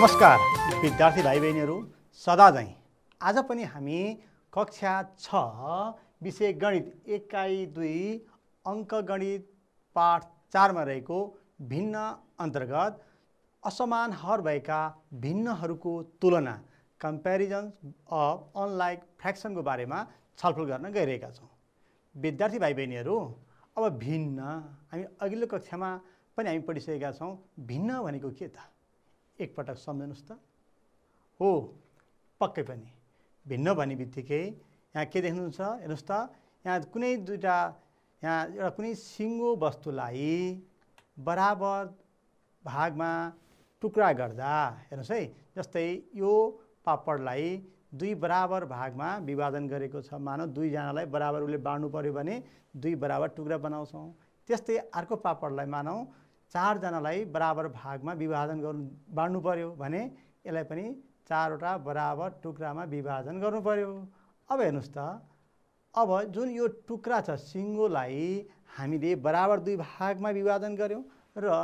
नमस्कार विद्यार्थी भाइ बहिनीहरू सदाझै आज पनि हामी कक्षा छ विषय गणित एकाइ दुई अङ्कगणित पाठ चारमा रहेको भिन्न अन्तर्गत असमान हर भएका भिन्नहरूको तुलना कम्पेरिजन अफ अनलाइक फ्रेक्सनको बारेमा छलफल गर्न गइरहेका छौँ विद्यार्थी भाइ बहिनीहरू अब भिन्न हामी अघिल्लो कक्षामा पनि हामी पढिसकेका छौँ भिन्न भनेको के त एकपटक सम्झनुहोस् त हो पक्कै पनि भिन्न भन्ने बित्तिकै यहाँ के देख्नुहुन्छ हेर्नुहोस् त यहाँ कुनै दुइटा यहाँ एउटा कुनै सिङ्गो वस्तुलाई बराबर भागमा टुक्रा गर्दा हेर्नुहोस् है जस्तै यो पापडलाई दुई बराबर भागमा विभाजन गरेको छ मानव दुईजनालाई बराबर उसले बाँड्नु पऱ्यो भने दुई बराबर टुक्रा बनाउँछौँ त्यस्तै अर्को पापडलाई मानौँ चारजनालाई बराबर भागमा विभाजन गर्नु बाँड्नु पऱ्यो भने यसलाई पनि चारवटा बराबर टुक्रामा विभाजन गर्नु पऱ्यो अब हेर्नुहोस् त अब जुन यो टुक्रा छ सिङ्गोलाई हामीले बराबर दुई भागमा विभाजन गऱ्यौँ र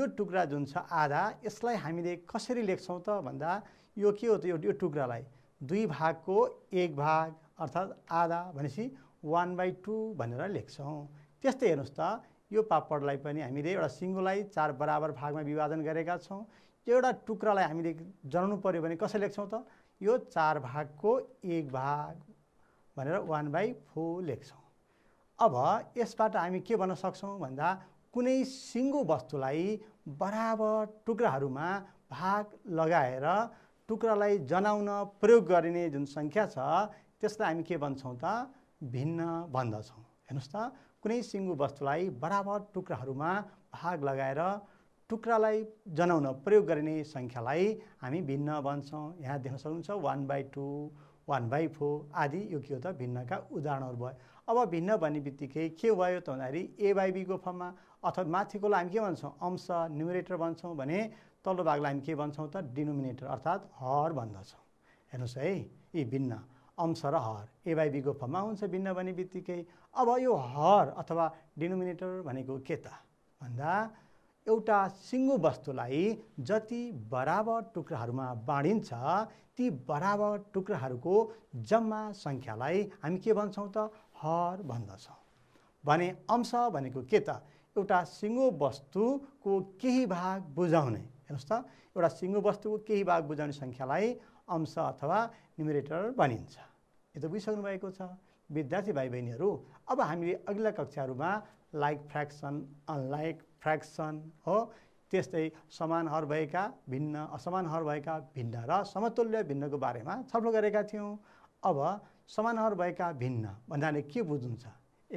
यो टुक्रा जुन छ आधा यसलाई हामीले कसरी लेख्छौँ त भन्दा यो के हो त यो टुक्रालाई दुई भागको एक भाग अर्थात् आधा भनेपछि वान बाई टू भनेर लेख्छौँ त्यस्तै हेर्नुहोस् त यो पापडलाई पनि हामीले एउटा सिङ्गोलाई चार बराबर भागमा विभाजन गरेका छौँ एउटा टुक्रालाई हामीले जनाउनु पऱ्यो भने कसरी लेख्छौँ त यो चार भागको एक भाग भनेर वान बाई फोर लेख्छौँ अब यसबाट हामी के भन्न सक्छौँ भन्दा कुनै सिङ्गो वस्तुलाई बराबर टुक्राहरूमा भाग लगाएर टुक्रालाई जनाउन प्रयोग गरिने जुन सङ्ख्या छ त्यसलाई हामी के भन्छौँ त भिन्न भन्दछौँ हेर्नुहोस् त कुनै सिङ्गो वस्तुलाई बराबर टुक्राहरूमा भाग लगाएर टुक्रालाई जनाउन प्रयोग गरिने सङ्ख्यालाई हामी भिन्न भन्छौँ यहाँ देख्न सक्नुहुन्छ one by two one by four आदि यो के हो त भिन्नका उदाहरणहरू भयो अब भिन्न भन्ने बित्तिकै के भयो त भन्दाखेरि ए बाई बीको फर्ममा अथवा माथिकोलाई हामी के भन्छौँ अंश न्युमिनेटर भन्छौँ भने तल्लो भागलाई हामी के भन्छौँ त डिनोमिनेटर अर्थात् हर भन्दछौँ हेर्नुहोस् है यी भिन्न अंश र हर ए फर्ममा हुन्छ भिन्न भन्ने बित्तिकै अब यो हर अथवा डिनोमिनेटर भनेको के त भन्दा एउटा सिङ्गो वस्तुलाई जति बराबर टुक्राहरूमा बाँडिन्छ ती बराबर टुक्राहरूको जम्मा सङ्ख्यालाई हामी के भन्छौँ त हर भन्दछौँ भने अंश भनेको के त एउटा सिङ्गो वस्तुको केही भाग बुझाउने हेर्नुहोस् त एउटा सिङ्गो वस्तुको केही भाग बुझाउने सङ्ख्यालाई अंश अथवा न्युमिरेटर भनिन्छ यो त बुझिसक्नु भएको छ विद्यार्थी भाइ बहिनीहरू अब हामीले अघिल्ला कक्षाहरूमा लाइक फ्र्याक्सन अनलाइक फ्र्याक्सन हो त्यस्तै समान हर भएका भिन्न असमान हर भएका भिन्न र समतुल्य भिन्नको बारेमा छलफल गरेका थियौँ अब समान हर भएका भिन्न भन्नाले के बुझ्नुहुन्छ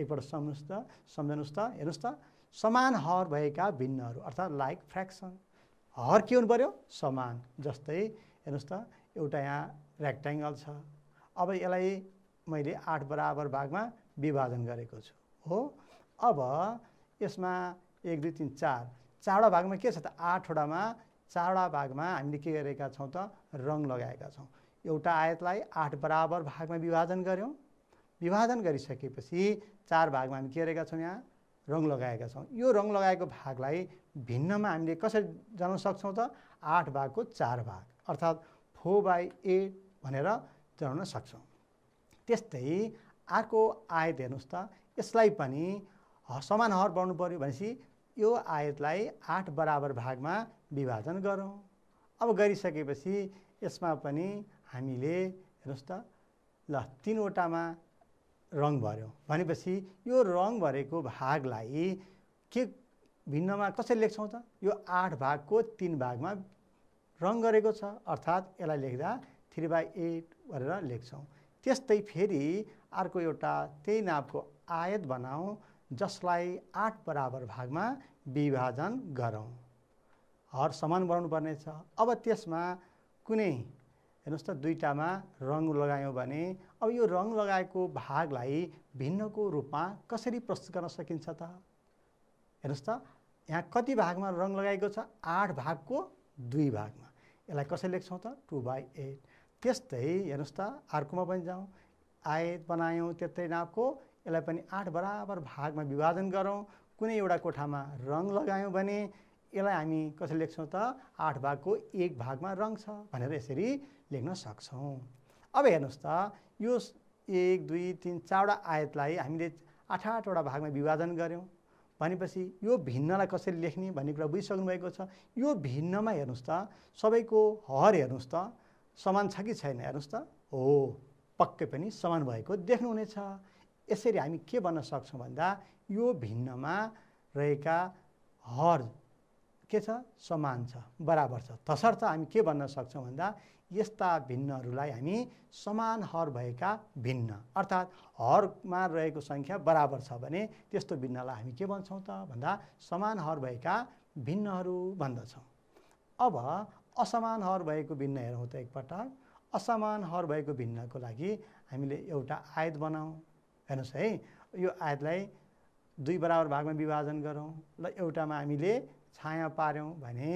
एकपल्ट सम्झनुहोस् त सम्झनुहोस् त हेर्नुहोस् त समान हर भएका भिन्नहरू अर्थात् लाइक फ्र्याक्सन हर के हुनु पऱ्यो समान जस्तै हेर्नुहोस् त एउटा यहाँ रेक्ट्याङ्गल छ अब यसलाई मैले आठ बराबर भागमा विभाजन गरेको छु हो अब यसमा एक दुई तिन चार चारवटा भागमा के छ त आठवटामा चारवटा भागमा हामीले के गरेका छौँ त रङ लगाएका छौँ एउटा आयतलाई आठ बराबर भागमा विभाजन गऱ्यौँ विभाजन गरिसकेपछि चार भागमा हामी के गरेका छौँ यहाँ रङ लगाएका छौँ यो रङ लगाएको भागलाई भिन्नमा हामीले कसरी जनाउन सक्छौँ त आठ भागको चार भाग अर्थात् फोर बाई एट भनेर जनाउन सक्छौँ त्यस्तै अर्को आयत हेर्नुहोस् त यसलाई पनि समान हर बढ्नु पऱ्यो भनेपछि यो आयतलाई आठ बराबर भागमा विभाजन गरौँ अब गरिसकेपछि यसमा पनि हामीले हेर्नुहोस् त ल तिनवटामा रङ भऱ्यौँ भनेपछि यो रङ भरेको भागलाई के भिन्नमा कसरी लेख्छौँ त यो आठ भागको तिन भागमा रङ गरेको छ अर्थात् यसलाई लेख्दा थ्री बाई एट गरेर लेख्छौँ त्यस्तै फेरि अर्को एउटा त्यही नापको आयत बनाऊ जसलाई आठ बराबर भागमा विभाजन गरौँ हर समान बनाउनु पर्नेछ अब त्यसमा कुनै हेर्नुहोस् त दुईवटामा रङ लगायौँ भने अब यो रङ लगाएको भागलाई भिन्नको रूपमा कसरी प्रस्तुत गर्न सकिन्छ त हेर्नुहोस् त यहाँ कति भागमा रङ लगाएको छ आठ भागको दुई भागमा यसलाई कसरी लेख्छौँ त टु बाई एट त्यस्तै हेर्नुहोस् त अर्कोमा पनि जाउँ आयत बनायौँ त्यतै नापको यसलाई पनि आठ बराबर भागमा विभाजन गरौँ कुनै एउटा कोठामा रङ लगायौँ भने यसलाई हामी कसरी लेख्छौँ त आठ भागको एक भागमा रङ छ भनेर यसरी लेख्न सक्छौँ अब हेर्नुहोस् त यो एक दुई तिन चारवटा आयतलाई हामीले आठ आठवटा भागमा विभाजन गऱ्यौँ भनेपछि यो भिन्नलाई कसरी लेख्ने भन्ने कुरा बुझिसक्नुभएको छ यो भिन्नमा हेर्नुहोस् त सबैको हर हेर्नुहोस् त समान छ कि छैन हेर्नुहोस् त हो पक्कै पनि समान भएको देख्नुहुनेछ यसरी हामी के भन्न सक्छौँ भन्दा यो भिन्नमा रहेका हर के छ समान छ बराबर छ तसर्थ हामी के भन्न सक्छौँ भन्दा यस्ता भिन्नहरूलाई हामी समान हर भएका भिन्न अर्थात् हरमा रहेको सङ्ख्या बराबर छ भने त्यस्तो भिन्नलाई हामी के भन्छौँ त भन्दा समान हर भएका भिन्नहरू भन्दछौँ अब असमान हर भएको भिन्न हेरौँ त एकपटक असमान हर भएको भिन्नको लागि हामीले एउटा आयत बनाऊ हेर्नुहोस् है यो आयतलाई दुई बराबर भागमा विभाजन गरौँ र एउटामा हामीले छाया पार्यौँ भने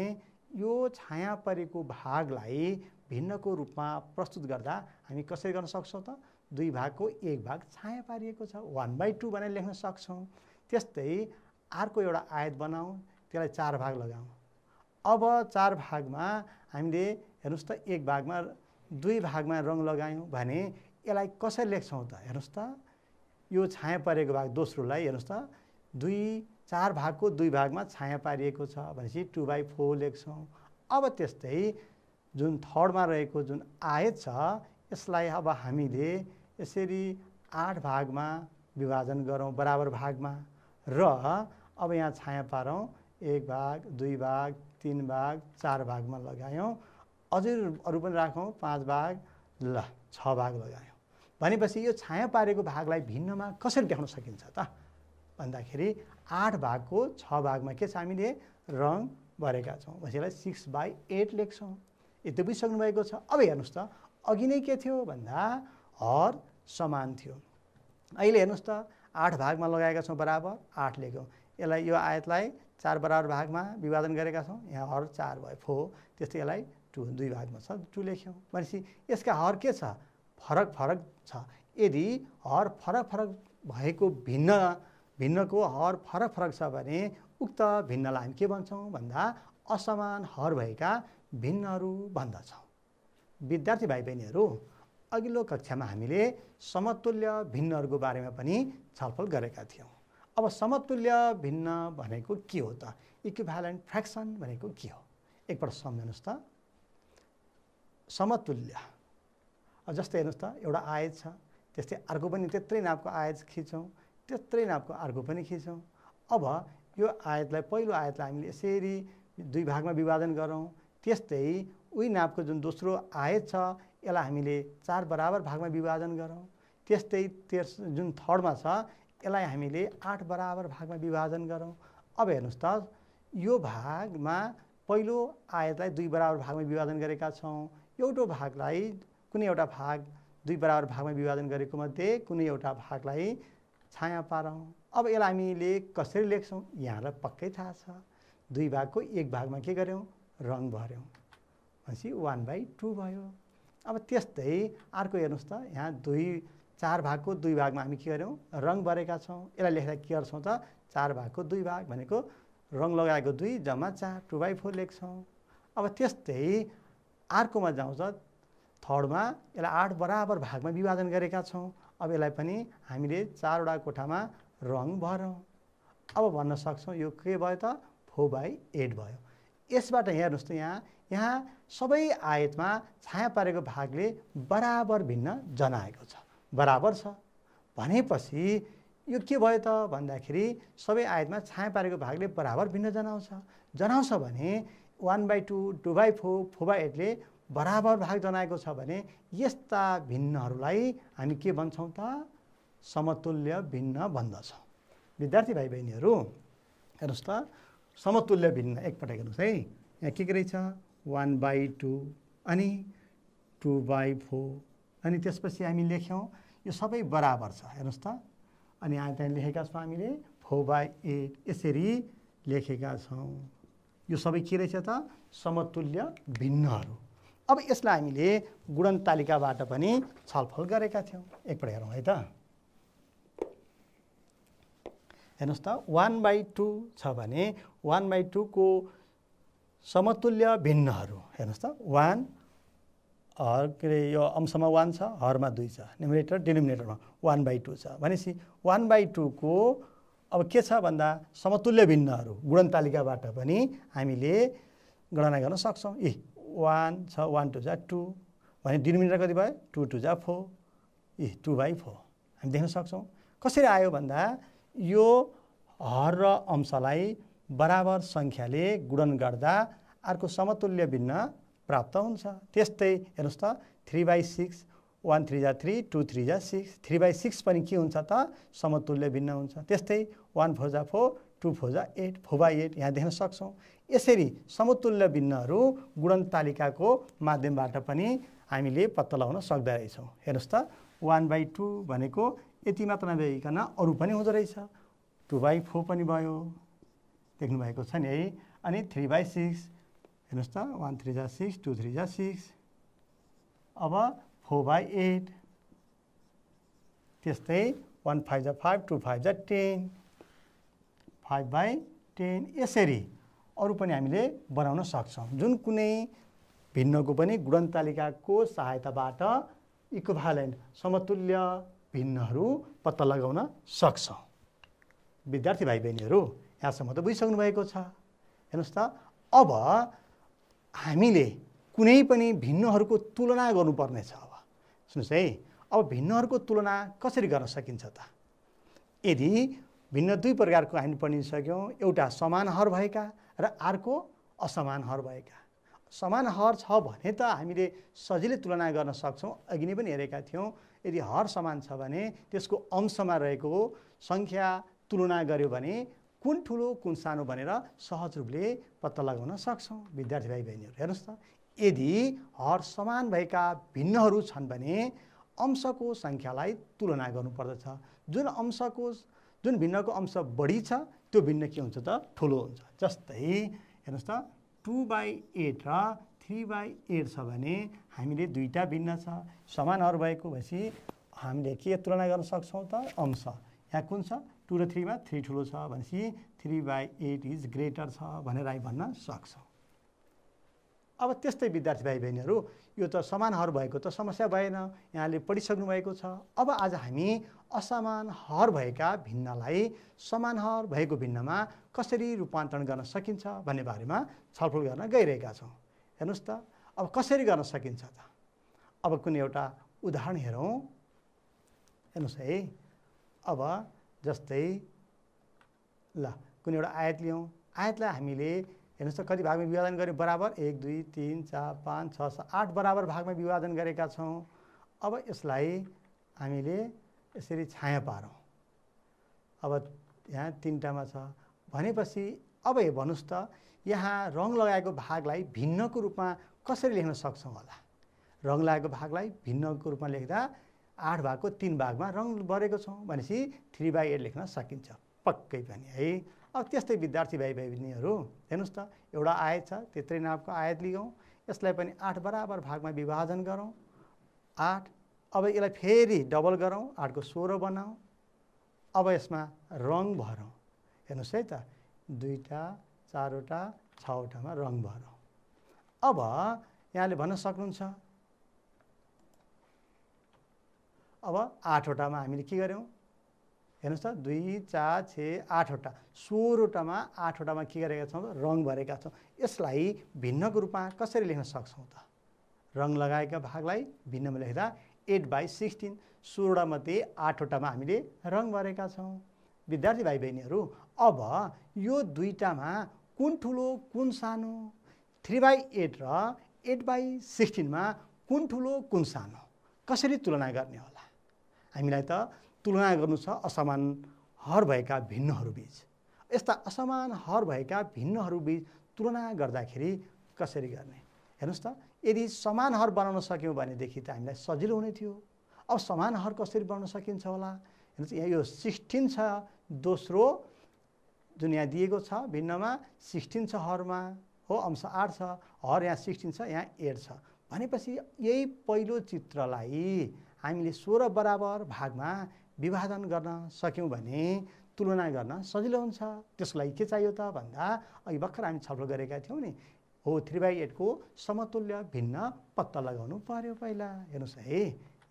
यो छाया परेको भागलाई भिन्नको रूपमा प्रस्तुत गर्दा हामी कसरी गर्न सक्छौँ त दुई भागको एक भाग छाया पारिएको छ वान बाई टू भनेर लेख्न सक्छौँ त्यस्तै अर्को एउटा आयत बनाऊ त्यसलाई चार भाग लगाऊँ अब चार भागमा हामीले हेर्नुहोस् त एक भागमा दुई भागमा रङ लगायौँ भने यसलाई कसरी लेख्छौँ त हेर्नुहोस् त यो छाया परेको भाग दोस्रोलाई हेर्नुहोस् त दुई चार भागको दुई भागमा छाया पारिएको छ भनेपछि टु बाई फोर लेख्छौँ अब त्यस्तै जुन थर्डमा रहेको जुन आयत छ यसलाई अब हामीले यसरी आठ भागमा विभाजन गरौँ बराबर भागमा र अब यहाँ छाया पारौँ एक भाग दुई भाग तिन भाग चार भागमा लगायौँ अझै अरू पनि राखौँ पाँच भाग ल छ भाग लगायौँ भनेपछि यो छाया पारेको भागलाई भिन्नमा कसरी देखाउन सकिन्छ त भन्दाखेरि आठ भागको छ भागमा के छ हामीले रङ भरेका छौँ भनेपछि यसलाई सिक्स बाई एट लेख्छौँ यति बुझिसक्नुभएको छ अब हेर्नुहोस् त अघि नै के थियो भन्दा हर समान थियो अहिले हेर्नुहोस् त आठ भागमा लगाएका छौँ बराबर आठ लेख्यौँ यसलाई यो आयतलाई चार बराबर भागमा विभाजन गरेका छौँ यहाँ हर चार भयो फोर त्यस्तै यसलाई टु दुई भागमा छ टु लेख्यौँ भनेपछि यसका हर के छ फरक फरक छ यदि हर फरक फरक भएको भिन्न भिन्नको हर फरक फरक छ भने उक्त भिन्नलाई हामी के भन्छौँ भन्दा असमान हर भएका भिन्नहरू भन्दछौँ विद्यार्थी भाइ बहिनीहरू अघिल्लो कक्षामा हामीले समतुल्य भिन्नहरूको बारेमा पनि छलफल गरेका थियौँ अब समतुल्य भिन्न भनेको के हो त इक्विभ्यालेन्ट फ्रेक्सन भनेको के हो एकपल्ट सम्झनुहोस् त समतुल्य जस्तै हेर्नुहोस् त एउटा आयत छ त्यस्तै अर्को पनि त्यत्रै नापको आयत खिच्छौँ त्यत्रै नापको अर्को पनि खिच्छौँ अब यो आयतलाई पहिलो आयतलाई हामीले यसरी दुई भागमा विभाजन गरौँ त्यस्तै उही नापको जुन दोस्रो आयत छ यसलाई हामीले चार बराबर भागमा विभाजन गरौँ त्यस्तै तेर्स जुन थर्डमा छ यसलाई हामीले आठ बराबर भागमा विभाजन गरौँ अब हेर्नुहोस् त यो भागमा पहिलो आयतलाई दुई बराबर भागमा विभाजन गरेका छौँ एउटा भागलाई कुनै एउटा भाग दुई बराबर भागमा विभाजन गरेको मध्ये कुनै एउटा भागलाई छाया पारौँ अब यसलाई हामीले कसरी लेख्छौँ यहाँलाई पक्कै थाहा छ दुई भागको एक भागमा के गऱ्यौँ रङ भऱ्यौँ भनेपछि वान बाई टू भयो अब त्यस्तै अर्को हेर्नुहोस् त यहाँ दुई चार भागको दुई भागमा हामी के गऱ्यौँ रङ भरेका छौँ यसलाई लेख्दा के गर्छौँ त चार भागको दुई भाग भनेको रङ लगाएको दुई जम्मा चार टु बाई फोर लेख्छौँ अब त्यस्तै अर्कोमा जाउँछ थर्डमा यसलाई आठ बराबर भागमा विभाजन गरेका छौँ अब यसलाई पनि हामीले चारवटा कोठामा रङ भरौँ अब भन्न सक्छौँ यो के भयो त फोर बाई एट भयो यसबाट हेर्नुहोस् त यहाँ यहाँ सबै आयतमा छाया पारेको भागले बराबर भिन्न जनाएको छ बराबर छ भनेपछि यो के भयो त भन्दाखेरि सबै आयतमा छाया पारेको भागले बराबर भिन्न जनाउँछ जनाउँछ भने one by two two by four four by एटले बराबर भाग जनाएको छ भने यस्ता भिन्नहरूलाई हामी के भन्छौँ त समतुल्य भिन्न भन्दछौँ विद्यार्थी भाइ बहिनीहरू हेर्नुहोस् त समतुल्य भिन्न एकपटक हेर्नुहोस् है यहाँ के के रहेछ वान बाई टू अनि टू बाई फोर अनि त्यसपछि हामी लेख्यौँ यो सबै बराबर छ हेर्नुहोस् त अनि हामी त्यहाँ लेखेका छौँ हामीले फोर बाई एट यसरी लेखेका छौँ यो सबै के रहेछ त समतुल्य भिन्नहरू अब यसलाई हामीले गुणन तालिकाबाट पनि छलफल गरेका थियौँ एकपल्ट हेरौँ है त हेर्नुहोस् त वान बाई टू छ भने वान बाई टूको समतुल्य भिन्नहरू हेर्नुहोस् त वान हर के अरे यो अंशमा वान छ हरमा दुई छ न्युमिनेटर डिनोमिनेटरमा वान बाई टू छ भनेपछि वान बाई टूको अब के छ भन्दा समतुल्य भिन्नहरू तालिकाबाट पनि हामीले गणना गर्न सक्छौँ ए वान छ वान टू जा टू भने डिनोमिनेटर कति भयो टू टू जा फोर ए टू बाई फोर हामी देख्न सक्छौँ कसरी आयो भन्दा यो हर र अंशलाई बराबर सङ्ख्याले गुणन गर्दा अर्को समतुल्य भिन्न प्राप्त हुन्छ त्यस्तै हेर्नुहोस् त three by six one three जा थ्री टू थ्री जा सिक्स थ्री बाई सिक्स पनि के हुन्छ त समतुल्य भिन्न हुन्छ त्यस्तै वान फोर जा फोर टू फोर जा एट फोर बाई एट यहाँ देख्न सक्छौँ यसरी समतुल्य भिन्नहरू गुणन तालिकाको माध्यमबाट पनि हामीले पत्ता लगाउन सक्दा रहेछौँ हेर्नुहोस् त वान बाई टू भनेको यति मात्र नभइकन अरू पनि हुँदो रहेछ टु बाई फोर पनि भयो देख्नुभएको छ नि है अनि थ्री बाई सिक्स हेर्नुहोस् त वान थ्री जा सिक्स टू थ्री जा सिक्स अब फोर बाई एट त्यस्तै वान फाइभ जा फाइभ टू फाइभ जा टेन फाइभ बाई टेन यसरी अरू पनि हामीले बनाउन सक्छौँ जुन कुनै भिन्नको पनि गुणन्तालिकाको सहायताबाट इक्वालेन्ट समतुल्य भिन्नहरू पत्ता लगाउन सक्छौँ विद्यार्थी भाइ बहिनीहरू यहाँसम्म त बुझिसक्नु भएको छ हेर्नुहोस् त अब हामीले कुनै पनि भिन्नहरूको तुलना गर्नुपर्नेछ अब सुन्नुहोस् है अब भिन्नहरूको तुलना कसरी गर्न सकिन्छ त यदि भिन्न दुई प्रकारको हामी पढिसक्यौँ एउटा समान हर भएका र अर्को असमान हर भएका समान हर छ भने त हामीले सजिलै तुलना गर्न सक्छौँ अघि नै पनि हेरेका थियौँ यदि हर समान छ भने त्यसको अंशमा रहेको सङ्ख्या तुलना गऱ्यो भने कुन ठुलो कुन सानो भनेर सहज रूपले पत्ता लगाउन सक्छौँ विद्यार्थी भाइ बहिनीहरू हेर्नुहोस् त यदि हर समान भएका भिन्नहरू छन् भने अंशको सङ्ख्यालाई तुलना गर्नुपर्दछ जुन अंशको जुन भिन्नको अंश बढी छ त्यो भिन्न के हुन्छ त ठुलो हुन्छ जस्तै हेर्नुहोस् त टु बाई एट र थ्री बाई एट छ भने हामीले दुईवटा भिन्न छ समानहरू भएको भएपछि हामीले के तुलना गर्न सक्छौँ त अंश यहाँ कुन छ टू र थ्रीमा थ्री ठुलो छ भनेपछि three by eight is greater छ भनेर हामी भन्न सक्छौँ अब त्यस्तै विद्यार्थी भाइ बहिनीहरू यो त समानहर भएको त समस्या भएन यहाँले पढिसक्नु भएको छ अब आज हामी असमान हर भएका भिन्नलाई समानहर भएको भिन्नमा कसरी रूपान्तरण गर्न सकिन्छ भन्ने बारेमा छलफल गर्न गइरहेका छौँ हेर्नुहोस् त अब कसरी गर्न सकिन्छ त अब कुनै एउटा उदाहरण हेरौँ हेर्नुहोस् है अब जस्तै ल कुनै एउटा आयत लियौँ आयतलाई हामीले हेर्नुहोस् त कति भागमा विभाजन गऱ्यौँ बराबर एक दुई तिन चार पाँच छ सात आठ बराबर भागमा विभाजन गरेका छौँ अब यसलाई हामीले यसरी छाया पारौँ अब यहाँ तिनवटामा छ भनेपछि अब भन्नुहोस् त यहाँ रङ लगाएको भागलाई भिन्नको रूपमा कसरी लेख्न सक्छौँ होला रङ लगाएको भागलाई भिन्नको रूपमा लेख्दा आठ भागको तिन भागमा रङ भरेको छौँ भनेपछि थ्री बाई एट लेख्न सकिन्छ पक्कै पनि है अब त्यस्तै विद्यार्थी भाइ भाइ बहिनीहरू हेर्नुहोस् त एउटा आयत छ त्यत्रै नापको आयत लिगौँ यसलाई पनि आठ बराबर भागमा विभाजन गरौँ आठ अब यसलाई फेरि डबल गरौँ आठको सोह्र बनाऊ अब यसमा रङ भरौँ हेर्नुहोस् है त दुईवटा चारवटा छवटामा रङ भरौँ अब यहाँले भन्न सक्नुहुन्छ अब आठवटामा हामीले के गऱ्यौँ हेर्नुहोस् त दुई चार छ आठवटा सोह्रवटामा आठवटामा के गरेका छौँ त रङ भरेका छौँ यसलाई भिन्नको रूपमा कसरी लेख्न सक्छौँ त रङ लगाएका भागलाई भिन्नमा लेख्दा एट बाई सिक्सटिन सोह्रवटा मध्ये आठवटामा हामीले रङ भरेका छौँ विद्यार्थी भाइ बहिनीहरू अब यो दुईवटामा कुन ठुलो कुन सानो थ्री बाई एट र एट बाई सिक्सटिनमा कुन ठुलो कुन सानो कसरी तुलना गर्ने होला हामीलाई त तुलना गर्नु छ असमान हर भएका भिन्नहरू बिच यस्ता असमान हर भएका भिन्नहरू बिच तुलना गर्दाखेरि कसरी गर्ने हेर्नुहोस् त यदि समान हर बनाउन सक्यौँ भनेदेखि त हामीलाई सजिलो हुने थियो अब समान हर कसरी बनाउन सकिन्छ होला हेर्नुहोस् यहाँ यो सिक्सटिन छ दोस्रो जुन यहाँ दिएको छ भिन्नमा सिक्सटिन छ हरमा हो अंश आठ छ हर यहाँ सिक्सटिन छ यहाँ एट छ भनेपछि यही पहिलो चित्रलाई हामीले सोह्र बराबर भागमा विभाजन गर्न सक्यौँ भने तुलना गर्न सजिलो हुन्छ त्यसको लागि के चाहियो त भन्दा अघि भर्खर हामी छलफल गरेका थियौँ नि हो थ्री बाई एटको समतुल्य भिन्न पत्ता लगाउनु पर्यो पहिला हेर्नुहोस् है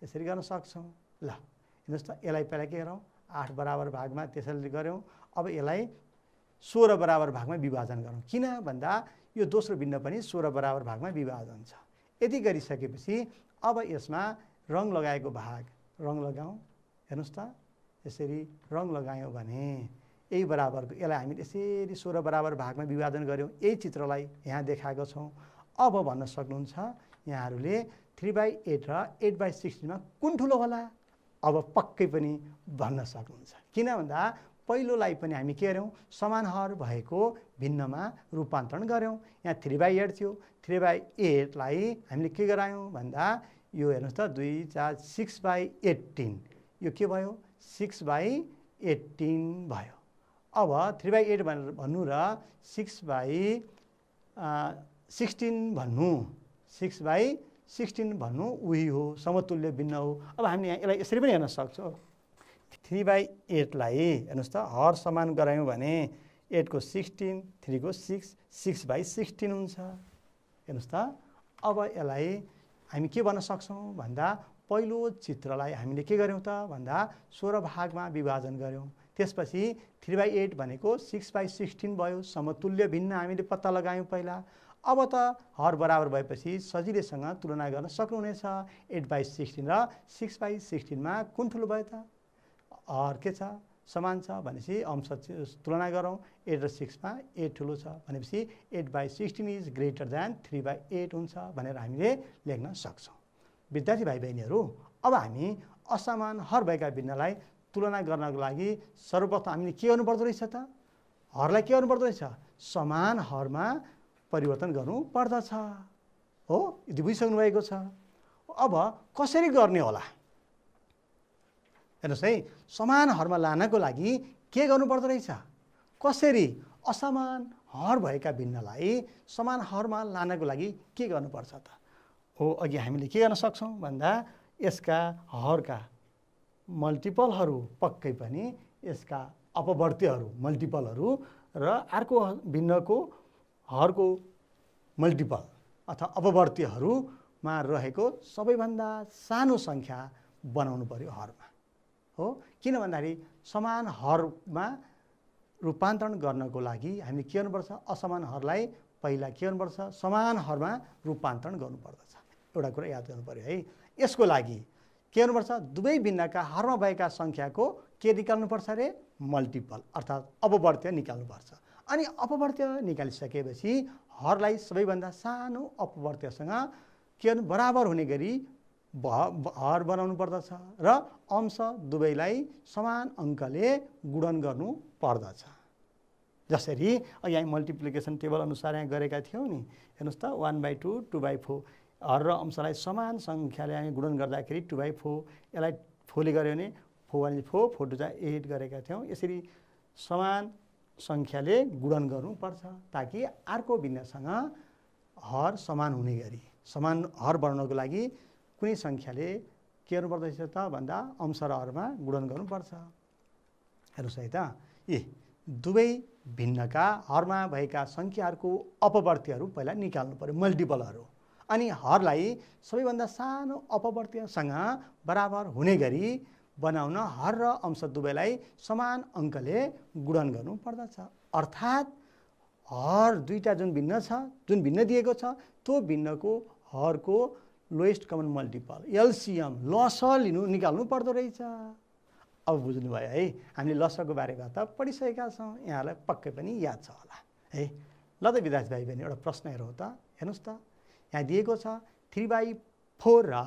यसरी गर्न सक्छौँ ल हेर्नुहोस् त यसलाई पहिला के गरौँ आठ बराबर भागमा त्यसरी गऱ्यौँ अब यसलाई सोह्र बराबर भागमा विभाजन गरौँ किन भन्दा यो दोस्रो भिन्न पनि सोह्र बराबर भागमा विभाजन छ यति गरिसकेपछि अब यसमा रङ लगाएको भाग रङ लगाउँ हेर्नुहोस् त यसरी रङ लगायौँ भने यही बराबरको यसलाई हामीले यसरी सोह्र बराबर भागमा विभाजन गऱ्यौँ यही चित्रलाई यहाँ देखाएको छौँ अब भन्न सक्नुहुन्छ यहाँहरूले थ्री बाई एट र एट बाई सिक्सटिनमा कुन ठुलो होला अब पक्कै पनि भन्न सक्नुहुन्छ किन भन्दा पहिलोलाई पनि हामी के गऱ्यौँ समान भएको भिन्नमा रूपान्तरण गऱ्यौँ यहाँ थ्री बाई एट थियो थ्री बाई एटलाई हामीले के गरायौँ भन्दा यो हेर्नुहोस् त दुई चार सिक्स बाई एट्टिन यो के भयो सिक्स बाई एट्टिन भयो अब थ्री बाई एट भनेर भन्नु र सिक्स बाई सिक्सटिन भन्नु सिक्स बाई सिक्सटिन भन्नु उही हो समतुल्य भिन्न हो अब हामी यहाँ यसलाई यसरी पनि हेर्न सक्छौँ थ्री बाई एटलाई हेर्नुहोस् त हर समान गरायौँ भने एटको सिक्सटिन थ्रीको सिक्स सिक्स बाई सिक्सटिन हुन्छ हेर्नुहोस् त अब यसलाई हामी के भन्न सक्छौँ भन्दा पहिलो चित्रलाई हामीले के गऱ्यौँ त भन्दा सोह्र भागमा विभाजन गऱ्यौँ त्यसपछि थ्री बाई एट भनेको सिक्स बाई सिक्सटिन भयो समतुल्य भिन्न हामीले पत्ता लगायौँ पहिला अब त हर बराबर भएपछि सजिलैसँग तुलना गर्न सक्नुहुनेछ एट बाई सिक्सटिन र सिक्स बाई सिक्सटिनमा कुन ठुलो भयो त हर के छ समान छ भनेपछि अंश तुलना गरौँ एट र सिक्समा एट ठुलो छ भनेपछि eight by sixteen is greater than three by eight हुन्छ भनेर हामीले लेख्न सक्छौँ विद्यार्थी भाइ बहिनीहरू अब हामी असमान हर भएका भिन्नलाई तुलना गर्नको लागि सर्वप्रथम हामीले के गर्नुपर्दो रहेछ त हरलाई के गर्नुपर्दो रहेछ समान हरमा परिवर्तन गर्नु पर्दछ हो बुझिसक्नु भएको छ अब कसरी गर्ने होला हेर्नुहोस् है समान हरमा लानको लागि के गर्नुपर्दो रहेछ कसरी असमान हर भएका भिन्नलाई समान हरमा लानको लागि के गर्नुपर्छ त हो अघि हामीले के गर्न सक्छौँ भन्दा यसका हरका मल्टिपलहरू पक्कै पनि यसका अपवर्त्यहरू मल्टिपलहरू र अर्को भिन्नको हरको मल्टिपल अथवा अपवर्त्यहरूमा रहेको सबैभन्दा सानो सङ्ख्या बनाउनु पऱ्यो हरमा हो किन भन्दाखेरि समान हरमा रूपान्तरण गर्नको लागि हामी के गर्नुपर्छ असमान हरलाई पहिला के गर्नुपर्छ समान हरमा रूपान्तरण गर्नुपर्दछ एउटा कुरा याद गर्नु पऱ्यो है यसको लागि के गर्नुपर्छ दुवै भिन्नका हरमा भएका सङ्ख्याको के निकाल्नुपर्छ अरे मल्टिपल अर्थात् अपवर्त्य निकाल्नुपर्छ अनि अपवर्त्य निकालिसकेपछि हरलाई सबैभन्दा सानो अपवर्त्यसँग के बराबर हुने गरी हर बनाउनु पर्दछ र अंश दुवैलाई समान अङ्कले गुणन गर्नु पर्दछ जसरी यहाँ मल्टिप्लिकेसन टेबल अनुसार यहाँ गरेका थियौँ नि हेर्नुहोस् त one by two two by four हर र अंशलाई समान सङ्ख्याले हामी गुणन गर्दाखेरि टू बाई फोर यसलाई फोरले गऱ्यो भने four one four four two चाहिँ एट गरेका थियौँ यसरी समान सङ्ख्याले गुणन गर्नुपर्छ ताकि अर्को भिन्नसँग हर समान हुने गरी समान हर बनाउनको लागि कुनै सङ्ख्याले के गर्नु पर्दछ त भन्दा अंश र हरमा गुणन गर्नुपर्छ हेर्नुहोस् है त ए दुवै भिन्नका हरमा भएका सङ्ख्याहरूको अपवर्तीहरू पहिला निकाल्नु पऱ्यो मल्टिपलहरू अनि हरलाई सबैभन्दा सानो अपवर्तीसँग बराबर हुने गरी बनाउन हर र अंश दुवैलाई समान अङ्कले गुणन गर्नुपर्दछ अर्थात् हर दुईवटा जुन भिन्न छ जुन भिन्न दिएको छ त्यो भिन्नको हरको लोएस्ट कमन मल्टिपल एलसिएम लस लिनु निकाल्नु पर्दो रहेछ अब बुझ्नुभयो है हामीले लसको बारेमा त पढिसकेका छौँ यहाँलाई पक्कै पनि याद छ होला है ल त विद्यार्थी भाइ बहिनी एउटा प्रश्न हेरौँ त हेर्नुहोस् त यहाँ दिएको छ थ्री बाई फोर र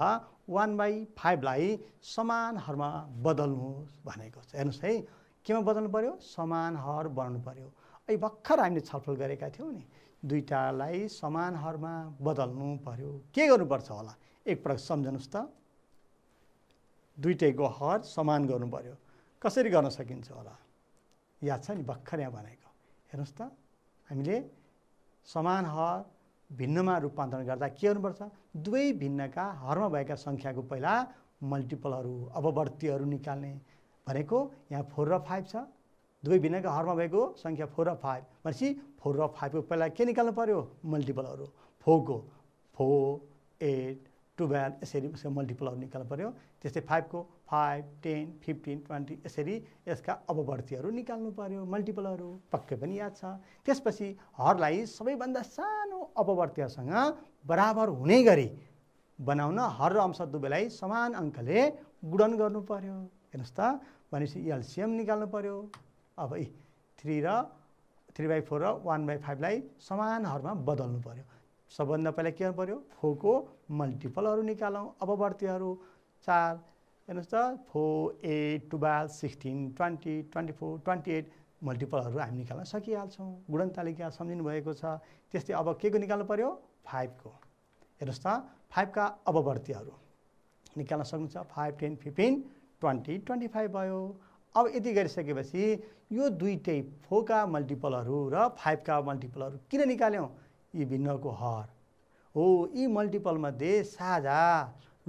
वान बाई फाइभलाई समान हरमा बदल्नुहोस् भनेको छ हेर्नुहोस् है केमा बदल्नु पऱ्यो समान हर बनाउनु पऱ्यो अहिले भर्खर हामीले छलफल गरेका थियौँ नि दुईवटालाई समान हरमा बदल्नु पर्यो के गर्नुपर्छ होला एकपटक सम्झनुहोस् त दुइटैको हर समान गर्नु पर्यो कसरी गर्न सकिन्छ होला याद छ नि भर्खर यहाँ भनेको हेर्नुहोस् त हामीले समान हर भिन्नमा रूपान्तरण गर्दा के गर्नुपर्छ दुवै भिन्नका हरमा भएका सङ्ख्याको पहिला मल्टिपलहरू अववर्तीहरू निकाल्ने भनेको यहाँ फोर र फाइभ छ दुवै भिन्नका हरमा भएको सङ्ख्या फोर र फाइभ भनेपछि फोर र फाइभको पहिला के निकाल्नु पऱ्यो मल्टिपलहरू फोरको फोर एट टुवेल्भ यसरी उसको मल्टिपलहरू निकाल्नु पऱ्यो त्यस्तै फाइभको फाइभ टेन फिफ्टिन ट्वेन्टी यसरी यसका अपवर्तीहरू निकाल्नु पऱ्यो मल्टिपलहरू पक्कै पनि याद छ त्यसपछि हरलाई सबैभन्दा सानो अपवर्तीहरूसँग बराबर हुने गरी बनाउन हर र अंश दुवैलाई समान अङ्कले गुणन गर्नु पऱ्यो हेर्नुहोस् त भनेपछि एलसिएम निकाल्नु पऱ्यो अब थ्री र थ्री बाई फोर र वान बाई फाइभलाई समान हरमा बदल्नु पऱ्यो सबभन्दा पहिला के गर्नु पऱ्यो फोरको मल्टिपलहरू निकालौँ अपवर्तीहरू चार हेर्नुहोस् त four eight twelve sixteen twenty twenty four twenty eight मल्टिपलहरू हामी निकाल्न सकिहाल्छौँ गुणन तालिका सम्झिनु भएको छ त्यस्तै अब के को निकाल्नु पऱ्यो फाइभको हेर्नुहोस् त फाइभका अपवर्तीहरू निकाल्न सक्नुहुन्छ five ten fifteen twenty twenty five भयो अब यति गरिसकेपछि यो दुइटै फोरका मल्टिपलहरू र फाइभका मल्टिपलहरू किन निकाल्यौँ यी भिन्नको हर हो यी मल्टिपलमध्ये साझा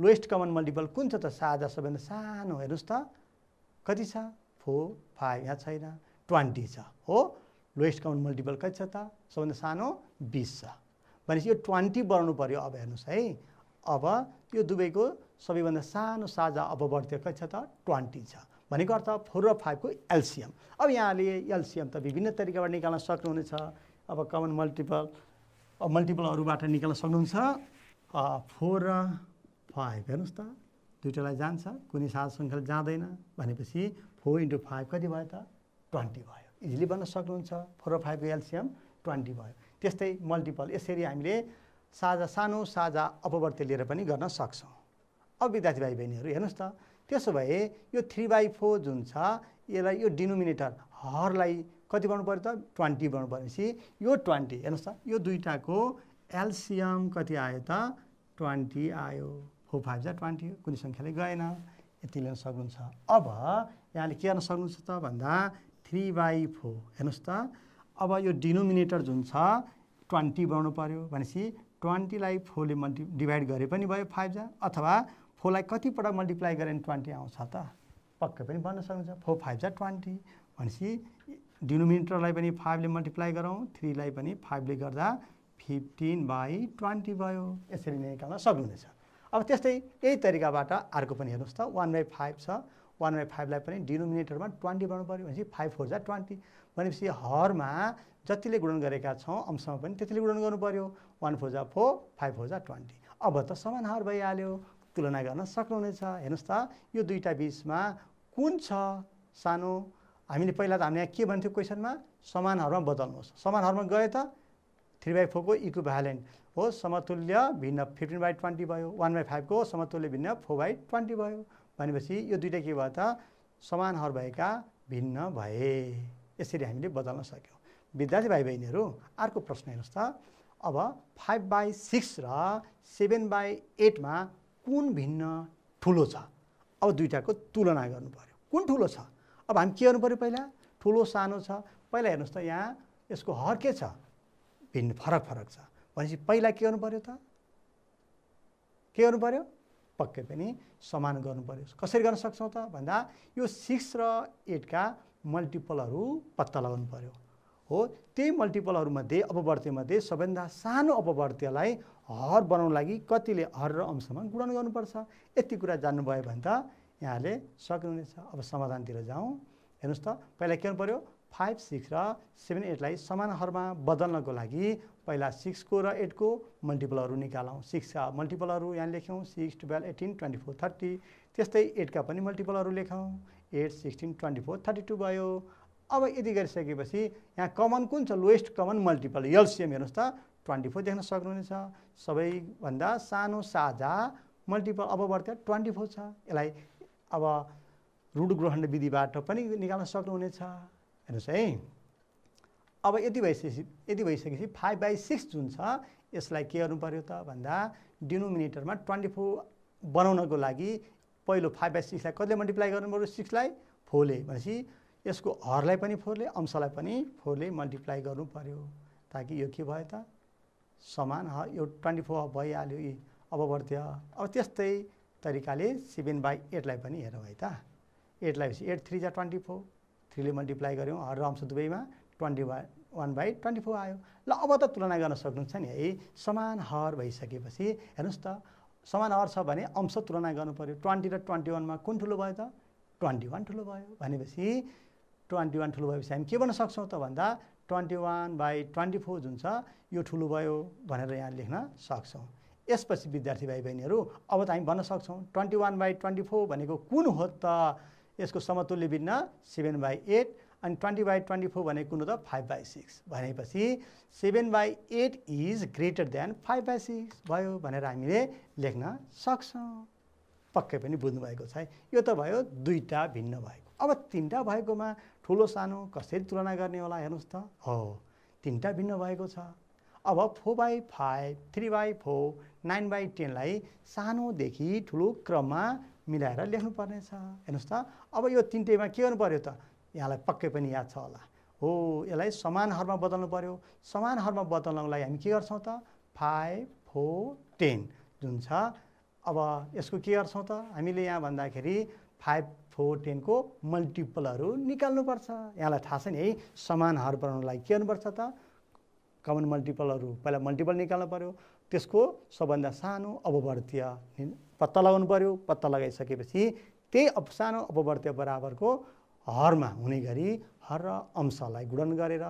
लोएस्ट कमन मल्टिपल कुन छ त साझा सबैभन्दा सानो हेर्नुहोस् त कति छ फोर फाइभ यहाँ छैन ट्वेन्टी छ हो लोएस्ट कमन मल्टिपल कति छ त सबभन्दा सानो बिस छ भनेपछि यो ट्वेन्टी बढाउनु पऱ्यो अब हेर्नुहोस् है अब यो दुवैको सबैभन्दा सानो साझा अपवर्त्य कति छ त ट्वेन्टी छ भनेको अर्थ फोर र फाइभको एल्सियम अब यहाँले एल्सियम त विभिन्न तरिकाबाट निकाल्न सक्नुहुनेछ अब कमन मल्टिपल मल्टिपलहरूबाट निकाल्न सक्नुहुन्छ फोर र फाइभ हेर्नुहोस् त दुइटालाई जान्छ कुनै साझा सङ्ख्याले जाँदैन भनेपछि फोर इन्टु फाइभ कति भयो त ट्वेन्टी भयो इजिली भन्न सक्नुहुन्छ फोर र फाइभको एल्सियम ट्वेन्टी भयो त्यस्तै मल्टिपल यसरी हामीले साझा सानो साझा अपवर्त्य लिएर पनि गर्न सक्छौँ अब विद्यार्थी भाइ बहिनीहरू हेर्नुहोस् त त्यसो भए यो थ्री बाई फोर जुन छ यसलाई यो डिनोमिनेटर हरलाई कति बनाउनु पऱ्यो त ट्वेन्टी बनाउनु परेपछि यो ट्वेन्टी हेर्नुहोस् त यो दुइटाको एल्सियम कति आयो त ट्वेन्टी आयो फोर फाइभ जा ट्वेन्टी कुनै सङ्ख्याले गएन यति ल्याउन सक्नुहुन्छ अब यहाँले के गर्न सक्नुहुन्छ त भन्दा थ्री बाई फोर हेर्नुहोस् त अब यो डिनोमिनेटर जुन छ ट्वेन्टी बनाउनु पऱ्यो भनेपछि ट्वेन्टीलाई फोरले मल्टि डिभाइड गरे पनि भयो फाइभ जा अथवा फोरलाई कतिपटक मल्टिप्लाई गऱ्यो भने ट्वेन्टी आउँछ त पक्कै पनि भन्न सक्नुहुन्छ फोर फाइभ जा ट्वेन्टी भनेपछि डिनोमिनेटरलाई पनि फाइभले मल्टिप्लाई गरौँ थ्रीलाई पनि फाइभले गर्दा फिफ्टिन बाई ट्वेन्टी भयो यसरी नै निकाल्न सक्नुहुनेछ अब त्यस्तै यही तरिकाबाट अर्को पनि हेर्नुहोस् त वान बाई फाइभ छ वान बाई फाइभलाई पनि डिनोमिनेटरमा ट्वेन्टी बनाउनु पऱ्यो भनेपछि फाइभ फोर जा ट्वेन्टी भनेपछि हरमा जतिले गुणन गरेका छौँ अंशमा पनि त्यतिले गुणन गर्नु पऱ्यो वान फोर जा फोर फाइभ फोर जा ट्वेन्टी अब त समान हर भइहाल्यो तुलना गर्न सक्नुहुनेछ हेर्नुहोस् त यो दुईवटा बिचमा कुन छ सानो हामीले पहिला त हामीले यहाँ के भन्थ्यो क्वेसनमा समानहरूमा बदल्नुहोस् समानहरूमा हरमा गयो त थ्री बाई फोरको इक्व भ्यालेन्ट हो समतुल्य भिन्न फिफ्टिन बाई ट्वेन्टी भयो वान बाई फाइभको समतुल्य भिन्न फोर बाई ट्वेन्टी भयो भनेपछि यो दुइटा के भयो त समानहरू भएका भिन्न भए यसरी हामीले बदल्न सक्यौँ विद्यार्थी भाइ बहिनीहरू अर्को प्रश्न हेर्नुहोस् त अब फाइभ बाई सिक्स र सेभेन बाई एटमा कुन भिन्न ठुलो छ अब दुइटाको तुलना गर्नु पऱ्यो कुन ठुलो छ अब हामी के गर्नु पऱ्यो पहिला ठुलो सानो छ पहिला हेर्नुहोस् त यहाँ यसको हर के छ भिन्न फरक फरक छ भनेपछि पहिला के गर्नु पऱ्यो त के गर्नु पऱ्यो पक्कै पनि समान गर्नु पऱ्यो कसरी गर्न सक्छौँ त भन्दा यो सिक्स र एटका मल्टिपलहरू पत्ता लगाउनु पऱ्यो हो त्यही मल्टिपलहरूमध्ये अपवर्त्यमध्ये सबैभन्दा सानो अपवर्त्यलाई हर बनाउनु लागि कतिले हर र अंशमा गुणन गर्नुपर्छ यति कुरा जान्नुभयो भने त यहाँले सक्नुहुनेछ अब समाधानतिर जाउँ हेर्नुहोस् त पहिला के गर्नु पऱ्यो फाइभ सिक्स र सेभेन एटलाई समान हरमा बदल्नको लागि पहिला सिक्सको र एटको मल्टिपलहरू निकालौँ सिक्सका मल्टिपलहरू यहाँ लेख्यौँ six twelve eighteen twenty four thirty त्यस्तै एटका पनि मल्टिपलहरू लेखौँ eight sixteen twenty four thirty two भयो अब यति गरिसकेपछि यहाँ कमन कुन छ लोएस्ट कमन मल्टिपल एलसिएम हेर्नुहोस् त ट्वेन्टी फोर देख्न सक्नुहुनेछ सबैभन्दा सानो साझा मल्टिपल अपवर्त्य ट्वेन्टी फोर छ यसलाई अब रुड ग्रहण विधिबाट पनि निकाल्न सक्नुहुनेछ हेर्नुहोस् है अब यति भइसकेपछि यति भइसकेपछि फाइभ बाई सिक्स जुन छ यसलाई के गर्नु पऱ्यो त भन्दा डिनोमिनेटरमा ट्वेन्टी फोर बनाउनको लागि पहिलो फाइभ बाई सिक्सलाई कसले मल्टिप्लाई गर्नु पऱ्यो सिक्सलाई फोरले भनेपछि यसको हरलाई पनि फोरले अंशलाई पनि फोरले मल्टिप्लाई गर्नु पऱ्यो ताकि यो के भयो त समान यो ट्वेन्टी फोर भइहाल्यो यी अपवर्त्य अब त्यस्तै तरिकाले सेभेन बाई एटलाई पनि हेरौँ है त एटलाई पछि एट थ्री जा ट्वेन्टी फोर थ्रीले मल्टिप्लाई गऱ्यौँ हर अंश दुवैमा twenty one one by twenty four आयो ल अब त तुलना गर्न सक्नुहुन्छ नि है समान हर भइसकेपछि हेर्नुहोस् त समान हर छ भने अंश तुलना गर्नु पऱ्यो ट्वेन्टी र ट्वेन्टी वानमा कुन ठुलो भयो त ट्वेन्टी वान ठुलो भयो भनेपछि ट्वेन्टी वान ठुलो भएपछि हामी के भन्न सक्छौँ त भन्दा twenty one by twenty four जुन छ यो ठुलो भयो भनेर यहाँ लेख्न सक्छौँ यसपछि विद्यार्थी भाइ बहिनीहरू अब त हामी भन्न सक्छौँ twenty one by twenty four भनेको कुन हो त यसको समतुल्य भिन्न सेभेन बाई एट अनि ट्वेन्टी बाई ट्वेन्टी फोर भनेको कुन हो त फाइभ बाई सिक्स भनेपछि seven by eight is greater than five by six भयो भनेर हामीले लेख्न सक्छौँ पक्कै पनि बुझ्नुभएको छ है यो त भयो दुईवटा भिन्न भएको अब तिनवटा भएकोमा ठुलो सानो कसरी तुलना गर्ने होला हेर्नुहोस् त हो तिनवटा भिन्न भएको छ अब four by five three by four nine by टेनलाई सानोदेखि ठुलो क्रममा मिलाएर लेख्नुपर्नेछ हेर्नुहोस् त अब यो तिनटैमा के गर्नु पऱ्यो त यहाँलाई पक्कै पनि याद छ होला हो यसलाई समान हरमा बदल्नु पऱ्यो समान हरमा लागि हामी के गर्छौँ त फाइभ फोर टेन जुन छ अब यसको के गर्छौँ त हामीले यहाँ भन्दाखेरि फाइभ फोर टेनको मल्टिपलहरू निकाल्नुपर्छ यहाँलाई थाहा छ नि है समान हर बनाउनलाई के गर्नुपर्छ त कमन मल्टिपलहरू पहिला मल्टिपल निकाल्नु पऱ्यो त्यसको सबभन्दा सानो अपवर्तीय पत्ता लगाउनु पऱ्यो पत्ता लगाइसकेपछि त्यही अप सानो अपवर्तीय बराबरको हरमा हुने गरी हर र अंशलाई गुणन गरेर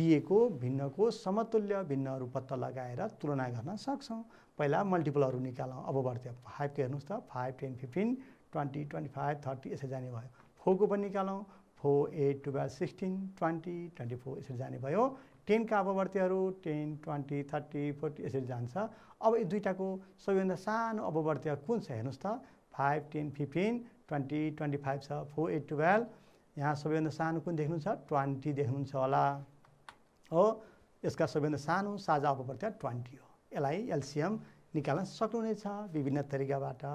दिएको भिन्नको समतुल्य भिन्नहरू पत्ता लगाएर तुलना गर्न सक्छौँ पहिला मल्टिपलहरू निकालौँ अपवर्तीय फाइभ हेर्नुहोस् त five ten fifteen twenty twenty five thirty यसरी जाने भयो फोरको पनि निकालौँ four eight twelve sixteen twenty twenty four यसरी जाने भयो टेनका अपवर्तीहरू टेन ट्वेन्टी थर्टी फोर्टी यसरी जान्छ अब यो दुइटाको सबैभन्दा सानो अपवर्तीहरू कुन छ हेर्नुहोस् त five ten fifteen twenty twenty five छ फोर एट टुवेल्भ यहाँ सबैभन्दा सानो कुन देख्नुहुन्छ ट्वेन्टी देख्नुहुन्छ होला हो यसका सबैभन्दा सानो साझा अपवर्ती ट्वेन्टी हो यसलाई एलसिएम निकाल्न सक्नुहुनेछ विभिन्न तरिकाबाट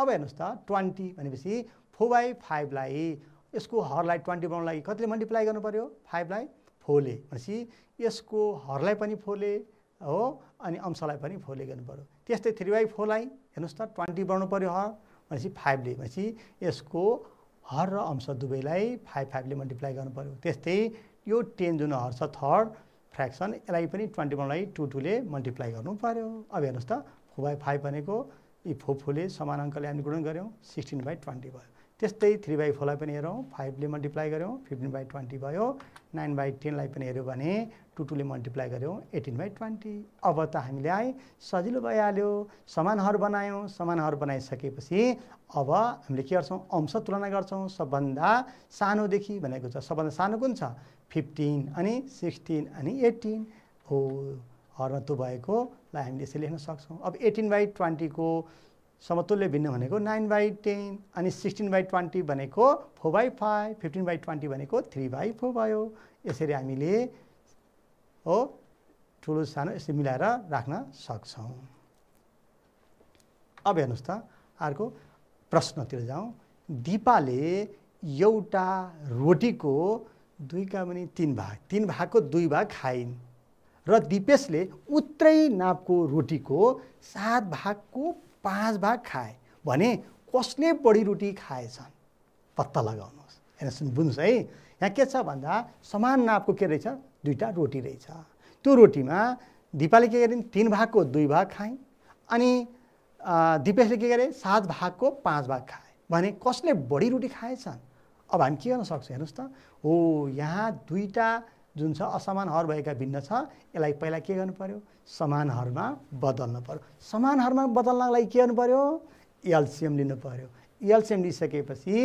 अब हेर्नुहोस् त ट्वेन्टी भनेपछि फोर बाई फाइभलाई यसको हरलाई ट्वेन्टी बनाउनु लागि कतिले मल्टिप्लाई गर्नु पऱ्यो फाइभलाई फोरले भनेपछि यसको हरलाई पनि फोरले हो अनि अंशलाई पनि फोरले गर्नु पऱ्यो त्यस्तै थ्री बाई फोरलाई हेर्नुहोस् त ट्वेन्टी बनाउनु पऱ्यो हर भनेपछि फाइभले भनेपछि यसको हर र अंश दुवैलाई फाइभ फाइभले मल्टिप्लाई गर्नु पऱ्यो त्यस्तै यो टेन जुन हर छ थर्ड फ्रेक्सन यसलाई पनि ट्वेन्टी वानलाई टू टूले मल्टिप्लाई गर्नु पऱ्यो अब हेर्नुहोस् त फोर बाई फाइभ भनेको यी फोफोले समान अङ्कले हामी गुणन गऱ्यौँ सिक्सटिन बाई ट्वेन्टी भयो त्यस्तै थ्री बाई फोरलाई पनि हेरौँ फाइभले मल्टिप्लाई गऱ्यौँ फिफ्टिन बाई ट्वेन्टी भयो नाइन बाई टेनलाई पनि हेऱ्यौँ भने टु टूले मल्टिप्लाई गऱ्यौँ एटिन बाई ट्वेन्टी अब त हामीले आए सजिलो भइहाल्यो समानहरू बनायौँ समानहरू बनाइसकेपछि अब हामीले के गर्छौँ अंश तुलना गर्छौँ सबभन्दा सानोदेखि भनेको छ सबभन्दा सानो कुन छ फिफ्टिन अनि सिक्सटिन अनि एट्टिन हो हरमा त्यो भएको लाई हामीले यसरी लेख्न सक्छौँ अब एटिन बाई ट्वेन्टीको समतुल्य भिन्न भनेको नाइन बाई टेन अनि सिक्सटिन बाई ट्वेन्टी भनेको four by five fifteen by twenty भनेको थ्री बाई फोर भयो यसरी हामीले हो ठुलो सानो यसरी मिलाएर राख्न सक्छौँ अब हेर्नुहोस् त अर्को प्रश्नतिर जाउँ दिपाले एउटा रोटीको दुईका पनि तिन भाग तिन भागको दुई भाग खाइन् र दिपेशले उत्रै नापको रोटीको सात भागको पाँच भाग खाए भने कसले बढी रोटी खाएछन् पत्ता लगाउनुहोस् हेर्नुहोस् बुझ्नुहोस् है यहाँ के छ भन्दा समान नापको के रहेछ दुईवटा रोटी रहेछ त्यो रोटीमा दिपाले के गरिन् तिन भागको दुई भाग खाएँ अनि दिपेशले के गरे सात भागको पाँच भाग खाए भने कसले बढी रोटी खाएछन् अब हामी के गर्न सक्छौँ हेर्नुहोस् त हो यहाँ दुईवटा जुन छ असमान हर भएका भिन्न छ यसलाई पहिला के गर्नु पर्यो समान हरमा बदल्नु पर्यो समान हरमा बदल्नको लागि के गर्नु पर्यो एल्सियम लिनु पर्यो एल्सियम लिइसकेपछि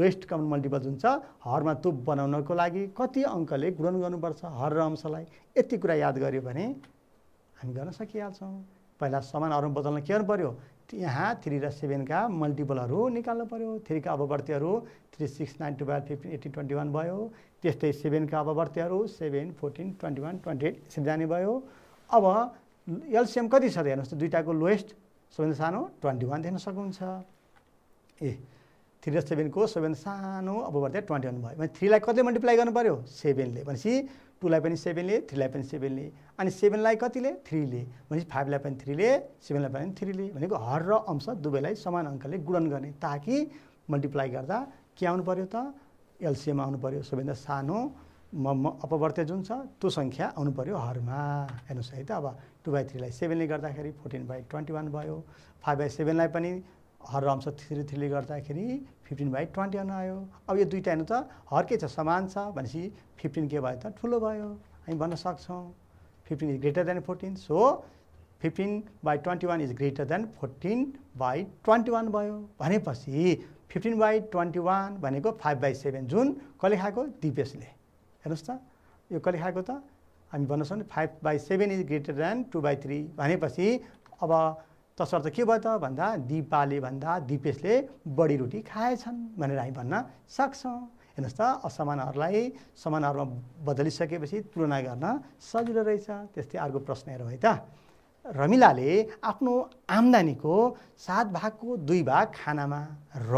लोएस्ट कमन मल्टिपल जुन छ हरमा तुप बनाउनको लागि कति अङ्कले गुणन गर्नुपर्छ हर र अंशलाई यति कुरा याद गऱ्यो भने हामी गर्न सकिहाल्छौँ पहिला समान हरमा बदल्न के गर्नु पर्यो यहाँ थ्री र सेभेनका मल्टिपलहरू निकाल्नु पर्यो थ्रीका अववर्तीहरू three six nine two by fifteen eighteen twenty one भयो त्यस्तै सेभेनका अपवर्त्यहरू seven fourteen twenty one twenty eight यसरी जाने भयो अब एलसिएम कति छ त हेर्नुहोस् त दुइटाको लोएस्ट सबैभन्दा सानो ट्वेन्टी वान देख्न सक्नुहुन्छ ए थ्री र सेभेनको सबैभन्दा सानो अपवर्त्य ट्वेन्टी वान भयो भने थ्रीलाई कति मल्टिप्लाई गर्नु पऱ्यो सेभेनले भनेपछि टूलाई पनि सेभेनले थ्रीलाई पनि सेभेनले अनि सेभेनलाई कतिले थ्रीले भनेपछि फाइभलाई पनि थ्रीले सेभेनलाई पनि थ्रीले भनेको हर र अंश दुवैलाई समान अङ्कले गुणन गर्ने ताकि मल्टिप्लाई गर्दा के आउनु पऱ्यो त एलसिएम आउनु पऱ्यो सबैभन्दा सानो म म अपवर्त्य जुन छ त्यो सङ्ख्या आउनु पऱ्यो हरमा हेर्नुहोस् है त अब टु बाई थ्रीलाई सेभेनले गर्दाखेरि फोर्टिन बाई ट्वेन्टी वान भयो फाइभ बाई सेभेनलाई पनि हर अंश थ्री थ्रीले गर्दाखेरि फिफ्टिन बाई ट्वेन्टी वान आयो अब यो दुइटा हेर्नु त के छ समान छ भनेपछि फिफ्टिन के भयो त ठुलो भयो हामी भन्न सक्छौँ fifteen is greater than fourteen so fifteen by twenty one is greater than fourteen by twenty one भयो भनेपछि फिफ्टिन बाई ट्वेन्टी वान भनेको फाइभ बाई सेभेन जुन कलेखाको खाएको दिपेशले हेर्नुहोस् त यो कलेखाको त हामी भन्न सक्छौँ five by seven is greater than two by three भनेपछि अब तसर्थ के भयो त भन्दा दिपाले भन्दा दिपेशले बढी रोटी खाएछन् भनेर हामी भन्न सक्छौँ हेर्नुहोस् त असमानहरूलाई समानहरूमा बदलिसकेपछि तुलना गर्न सजिलो रहेछ त्यस्तै अर्को प्रश्न हेरौँ है त रमिलाले आफ्नो आम्दानीको सात भागको दुई भाग खानामा र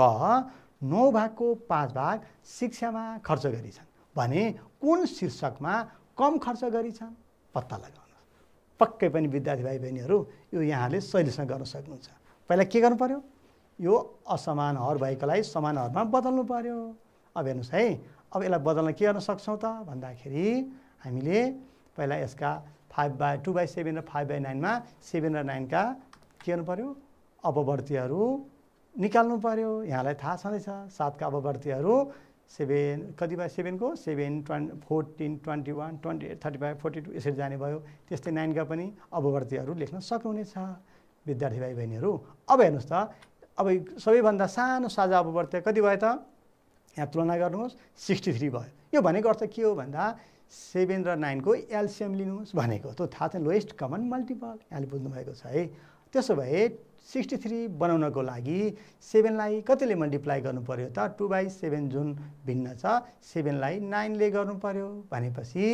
नौ भागको पाँच भाग शिक्षामा खर्च गरिछन् भने कुन शीर्षकमा कम खर्च गरिछन् पत्ता लगाउनु पक्कै पनि विद्यार्थी भाइ बहिनीहरू यो यहाँले सहिलेसँग गर्न सक्नुहुन्छ पहिला के गर्नु पऱ्यो यो असमान हर भएकोलाई समान हरमा बदल्नु पऱ्यो अब हेर्नुहोस् है अब यसलाई बदल्न के गर्न सक्छौँ त भन्दाखेरि हामीले पहिला यसका five by two by seven र फाइभ बाई नाइनमा सेभेन र नाइनका के गर्नु पऱ्यो अपवर्तीहरू निकाल्नु पऱ्यो यहाँलाई थाहा छँदैछ सातका अपवर्तीहरू सेभेन कति बाई सेभेनको seven twenty fourteen twenty one twenty eight thirty five forty two यसरी जाने भयो त्यस्तै नाइनका पनि अपवर्तीहरू लेख्न सक्नुहुनेछ विद्यार्थी भाइ बहिनीहरू अब हेर्नुहोस् त अब सबैभन्दा सानो साझा अपवर्तीय कति भयो त यहाँ तुलना गर्नुहोस् सिक्सटी थ्री भयो यो भनेको अर्थ के हो भन्दा सेभेन र नाइनको एल्सियम लिनुहोस् भनेको त्यो थाहा छ लोएस्ट कमन मल्टिपल यहाँले बुझ्नुभएको छ है त्यसो भए सिक्सटी थ्री बनाउनको लागि सेभेनलाई कतिले मल्टिप्लाई पऱ्यो त टु बाई सेभेन जुन भिन्न छ सेभेनलाई नाइनले गर्नु पऱ्यो भनेपछि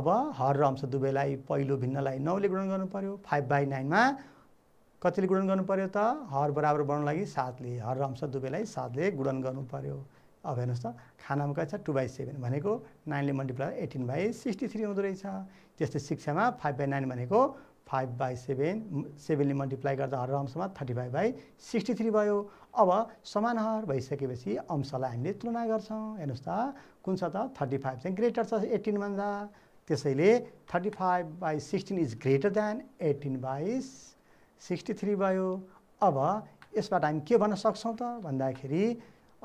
अब हर र अंश दुवैलाई पहिलो भिन्नलाई नौले गुणन गर्नु पऱ्यो फाइभ बाई नाइनमा कतिले गुणन गर्नु पऱ्यो त हर बराबर बनाउनु लागि सातले हर र अंश दुवैलाई सातले गुणन गर्नु पऱ्यो अब हेर्नुहोस् त खानामा कति छ टु बाई सेभेन भनेको नाइनले multiply eighteen by sixty three हुँदो रहेछ त्यस्तै शिक्षामा फाइभ बाई नाइन भनेको फाइभ बाई सेभेन सेभेनले मल्टिप्लाई गर्दा हर अंशमा thirty five by sixty three भयो अब समान हर भइसकेपछि अंशलाई हामीले तुलना गर्छौँ हेर्नुहोस् त कुन छ त थर्टी फाइभ चाहिँ ग्रेटर छ एटिनभन्दा त्यसैले thirty five by sixteen is greater than eighteen by sixty three भयो अब यसबाट हामी के भन्न सक्छौँ त भन्दाखेरि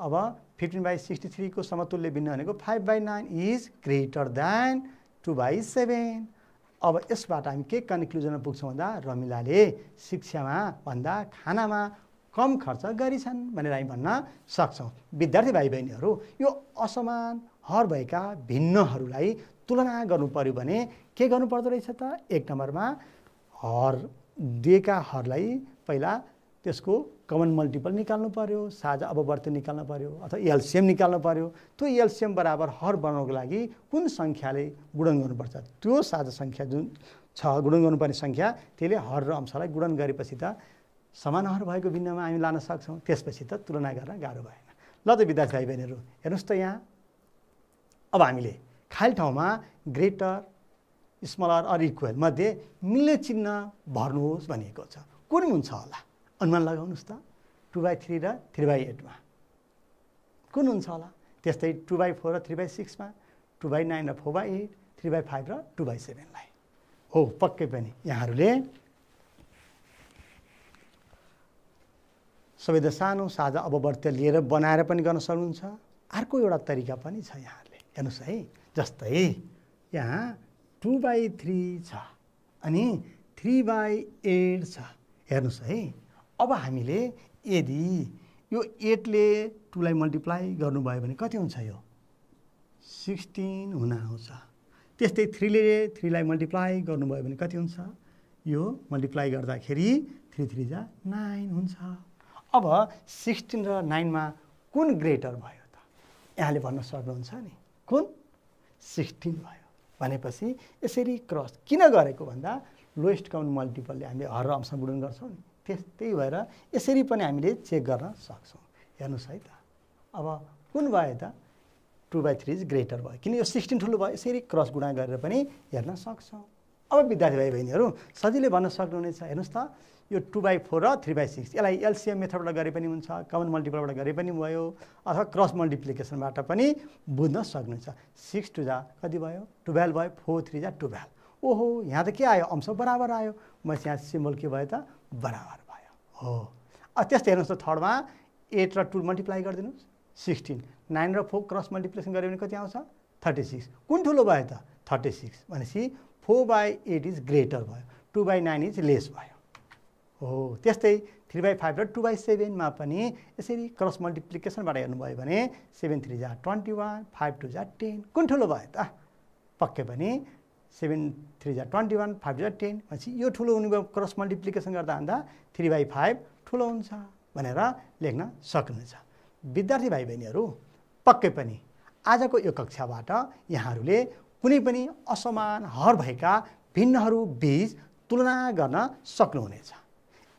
अब फिफ्टिन बाई सिक्सटी थ्रीको समतुल्य भिन्न भनेको five by nine is greater than two by seven अब यसबाट हामी के कन्क्लुजनमा पुग्छौँ भन्दा रमिलाले शिक्षामा भन्दा खानामा कम खर्च छन् भनेर हामी भन्न सक्छौँ विद्यार्थी भाइ बहिनीहरू यो असमान हर भएका भिन्नहरूलाई तुलना गर्नु पऱ्यो भने के गर्नुपर्दो रहेछ त एक नम्बरमा हर दिएका हरलाई पहिला त्यसको कमन मल्टिपल निकाल्नु पऱ्यो साझा अपवर्त निकाल्नु पऱ्यो अथवा एलसिएम निकाल्नु पऱ्यो त्यो एलसिएम बराबर हर बनाउनको लागि कुन सङ्ख्याले गुणन गर्नुपर्छ त्यो साझा सङ्ख्या जुन छ गुणन गर्नुपर्ने सङ्ख्या त्यसले हर र अंशलाई गुणन गरेपछि त समान हर भएको भिन्नमा हामी लान सक्छौँ त्यसपछि त तुलना गर्न गाह्रो भएन ल त विद्यार्थी भाइ बहिनीहरू हेर्नुहोस् त यहाँ अब हामीले खाली ठाउँमा ग्रेटर स्मलर अर इक्वेल मध्ये मिल्ने चिन्ह भर्नुहोस् भनिएको छ कुन हुन्छ होला अनुमान लगाउनुहोस् त टु बाई थ्री र थ्री बाई एटमा कुन हुन्छ होला त्यस्तै टु बाई फोर र थ्री बाई सिक्समा टु बाई नाइन र four by eight three by five र टु बाई सेभेनलाई हो पक्कै पनि यहाँहरूले सबैभन्दा सानो साझा अववर्त्य लिएर बनाएर पनि गर्न सक्नुहुन्छ अर्को एउटा तरिका पनि छ यहाँहरूले हेर्नुहोस् है जस्तै यहाँ टु बाई थ्री छ अनि थ्री बाई एट छ हेर्नुहोस् है अब हामीले यदि यो एटले टुलाई मल्टिप्लाई गर्नुभयो भने कति हुन्छ यो सिक्सटिन हुन आउँछ त्यस्तै थ्रीले थ्रीलाई मल्टिप्लाई गर्नुभयो भने कति हुन्छ यो मल्टिप्लाई गर्दाखेरि थ्री थ्री जा नाइन हुन्छ अब सिक्सटिन र नाइनमा कुन ग्रेटर भयो त यहाँले भन्न सक्नुहुन्छ नि कुन सिक्सटिन भयो भनेपछि यसरी क्रस किन गरेको भन्दा लोएस्ट कमन मल्टिपलले हामीले हर अंश गुणन गर्छौँ नि त्यस्तै भएर यसरी पनि हामीले चेक गर्न सक्छौँ हेर्नुहोस् है त अब कुन भयो त two by three is greater भयो किन यो सिक्सटिन ठुलो भयो यसरी क्रस गुणा गरेर पनि हेर्न सक्छौँ अब विद्यार्थी भाइ बहिनीहरू सजिलै भन्न सक्नुहुनेछ हेर्नुहोस् त यो टु बाई फोर र थ्री बाई सिक्स यसलाई एलसिएम मेथडबाट गरे पनि हुन्छ कमन मल्टिपलबाट गरे पनि भयो अथवा क्रस मल्टिप्लिकेसनबाट पनि बुझ्न सक्नुहुन्छ सिक्स टु जा कति भयो टुवेल्भ भयो फोर थ्री जा टुवेल्भ ओहो यहाँ त के आयो अंश बराबर आयो म यहाँ सिम्बल के भयो त बराबर भयो हो त्यस्तै हेर्नुहोस् न थर्डमा एट र टु मल्टिप्लाई गरिदिनुहोस् सिक्सटिन नाइन र फोर क्रस मल्टिप्लेसन गऱ्यो भने कति आउँछ थर्टी सिक्स कुन ठुलो भयो त थर्टी सिक्स भनेपछि four by eight is greater भयो two by nine is less भयो हो त्यस्तै थ्री बाई फाइभ र टु बाई सेभेनमा पनि यसरी क्रस मल्टिप्लिकेसनबाट हेर्नुभयो भने सेभेन थ्री जा ट्वेन्टी वान फाइभ टू जा टेन कुन ठुलो भयो त पक्कै पनि सेभेन थ्री जा ट्वेन्टी वान फाइभ जा टेन भनेपछि यो ठुलो हुने क्रस मल्टिप्लिकेसन गर्दा भन्दा थ्री बाई फाइभ ठुलो हुन्छ भनेर लेख्न सक्नुहुन्छ विद्यार्थी भाइ बहिनीहरू पक्कै पनि आजको यो कक्षाबाट यहाँहरूले कुनै पनि असमान हर भएका भिन्नहरू बिच तुलना गर्न सक्नुहुनेछ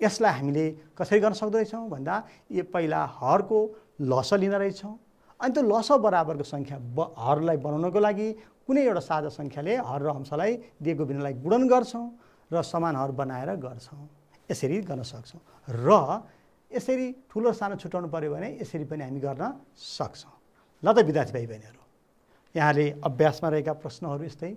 यसलाई हामीले कसरी गर्न सक्दोरहेछौँ भन्दा यो पहिला हरको लस लिन रहेछौँ अनि त्यो लस बराबरको सङ्ख्या ब हरलाई बनाउनको लागि कुनै एउटा साझा सङ्ख्याले हर र अंशलाई दिएको बिनालाई गुणन गर्छौँ र समान हर बनाएर गर्छौँ यसरी गर्न सक्छौँ र यसरी ठुलो सानो छुट्याउनु पऱ्यो भने यसरी पनि हामी गर्न सक्छौँ ल त विद्यार्थी भाइ बहिनीहरू यहाँले अभ्यासमा रहेका प्रश्नहरू यस्तै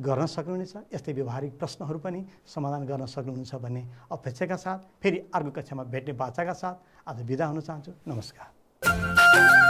गर्न सक्नुहुनेछ यस्तै व्यवहारिक प्रश्नहरू पनि समाधान गर्न सक्नुहुन्छ भन्ने अपेक्षाका साथ फेरि अर्को कक्षामा भेट्ने बाचाका साथ आज बिदा हुन चाहन्छु नमस्कार